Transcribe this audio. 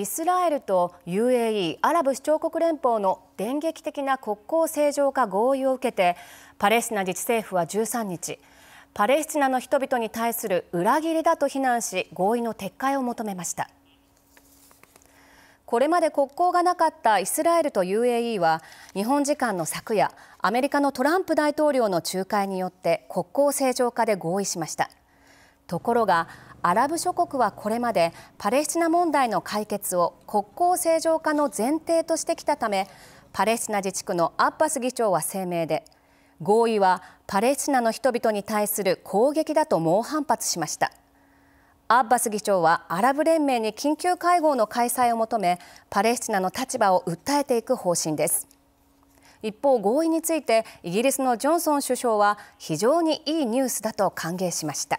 イスラエルと UAE= アラブ首長国連邦の電撃的な国交正常化合意を受けてパレスチナ自治政府は13日パレスチナの人々に対する裏切りだと非難し合意の撤回を求めましたこれまで国交がなかったイスラエルと UAE は日本時間の昨夜アメリカのトランプ大統領の仲介によって国交正常化で合意しましたところがアラブ諸国はこれまでパレスチナ問題の解決を国交正常化の前提としてきたためパレスチナ自治区のアッバス議長は声明で合意はパレスチナの人々に対する攻撃だと猛反発しましたアッバス議長はアラブ連盟に緊急会合の開催を求めパレスチナの立場を訴えていく方針です一方合意についてイギリスのジョンソン首相は非常にいいニュースだと歓迎しました